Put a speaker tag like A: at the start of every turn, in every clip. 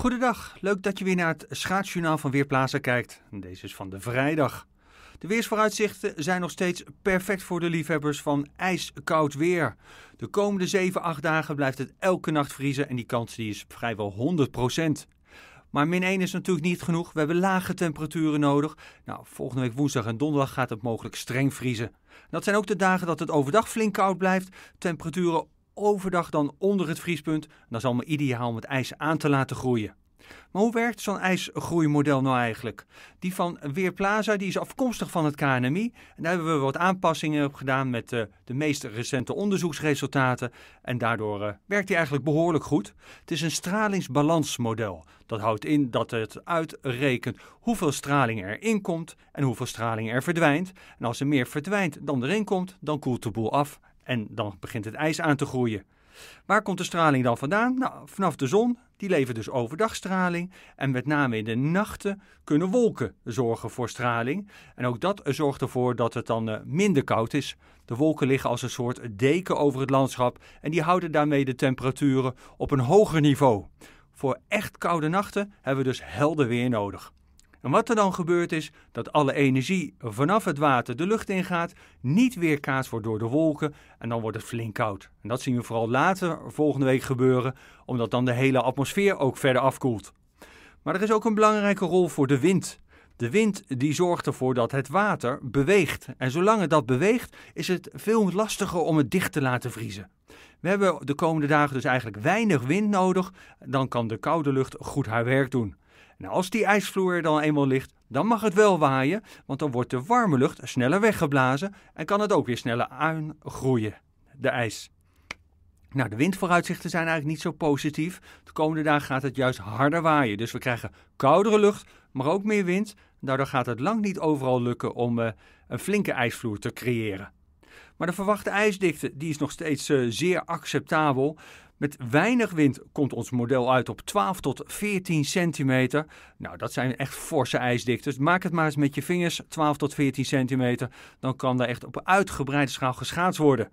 A: Goedendag, leuk dat je weer naar het schaatsjournaal van weerplaatsen kijkt. Deze is van de vrijdag. De weersvooruitzichten zijn nog steeds perfect voor de liefhebbers van ijskoud weer. De komende 7, 8 dagen blijft het elke nacht vriezen en die kans die is vrijwel 100%. Maar min 1 is natuurlijk niet genoeg. We hebben lage temperaturen nodig. Nou, volgende week woensdag en donderdag gaat het mogelijk streng vriezen. Dat zijn ook de dagen dat het overdag flink koud blijft. Temperaturen overdag dan onder het vriespunt. dat is allemaal ideaal om het ijs aan te laten groeien. Maar hoe werkt zo'n ijsgroeimodel nou eigenlijk? Die van Weerplaza die is afkomstig van het KNMI. En daar hebben we wat aanpassingen op gedaan met eh, de meest recente onderzoeksresultaten. En daardoor eh, werkt die eigenlijk behoorlijk goed. Het is een stralingsbalansmodel. Dat houdt in dat het uitrekent hoeveel straling er inkomt en hoeveel straling er verdwijnt. En als er meer verdwijnt dan erin komt, dan koelt de boel af en dan begint het ijs aan te groeien. Waar komt de straling dan vandaan? Nou, vanaf de zon, die levert dus overdag straling. En met name in de nachten kunnen wolken zorgen voor straling. En ook dat zorgt ervoor dat het dan eh, minder koud is. De wolken liggen als een soort deken over het landschap en die houden daarmee de temperaturen op een hoger niveau. Voor echt koude nachten hebben we dus helder weer nodig. En wat er dan gebeurt is dat alle energie vanaf het water de lucht ingaat, niet weerkaatst wordt door de wolken en dan wordt het flink koud. En dat zien we vooral later volgende week gebeuren, omdat dan de hele atmosfeer ook verder afkoelt. Maar er is ook een belangrijke rol voor de wind. De wind die zorgt ervoor dat het water beweegt. En zolang het dat beweegt, is het veel lastiger om het dicht te laten vriezen. We hebben de komende dagen dus eigenlijk weinig wind nodig. Dan kan de koude lucht goed haar werk doen. En nou, als die ijsvloer er dan eenmaal ligt, dan mag het wel waaien, want dan wordt de warme lucht sneller weggeblazen en kan het ook weer sneller aangroeien, de ijs. Nou, de windvooruitzichten zijn eigenlijk niet zo positief. De komende dagen gaat het juist harder waaien. Dus we krijgen koudere lucht, maar ook meer wind. Nou, Daardoor gaat het lang niet overal lukken om eh, een flinke ijsvloer te creëren. Maar de verwachte ijsdikte die is nog steeds eh, zeer acceptabel. Met weinig wind komt ons model uit op 12 tot 14 centimeter. Nou, dat zijn echt forse ijsdiktes. Maak het maar eens met je vingers 12 tot 14 centimeter. Dan kan daar echt op uitgebreide schaal geschaad worden.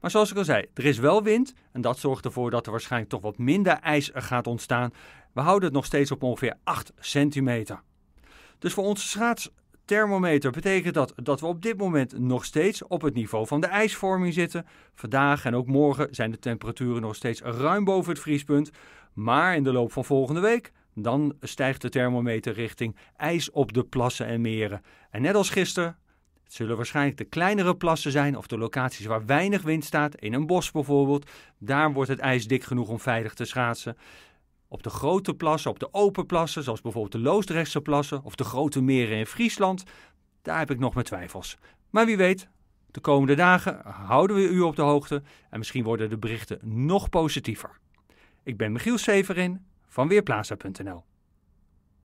A: Maar zoals ik al zei, er is wel wind en dat zorgt ervoor dat er waarschijnlijk toch wat minder ijs eh, gaat ontstaan. We houden het nog steeds op ongeveer 8 centimeter. Dus voor onze schaatsthermometer betekent dat dat we op dit moment nog steeds op het niveau van de ijsvorming zitten. Vandaag en ook morgen zijn de temperaturen nog steeds ruim boven het vriespunt. Maar in de loop van volgende week dan stijgt de thermometer richting ijs op de plassen en meren. En net als gisteren, zullen waarschijnlijk de kleinere plassen zijn of de locaties waar weinig wind staat, in een bos bijvoorbeeld. Daar wordt het ijs dik genoeg om veilig te schaatsen. Op de grote plassen, op de open plassen, zoals bijvoorbeeld de Loosdrechtse plassen of de grote meren in Friesland, daar heb ik nog mijn twijfels. Maar wie weet, de komende dagen houden we u op de hoogte en misschien worden de berichten nog positiever. Ik ben Michiel Severin van Weerplaza.nl.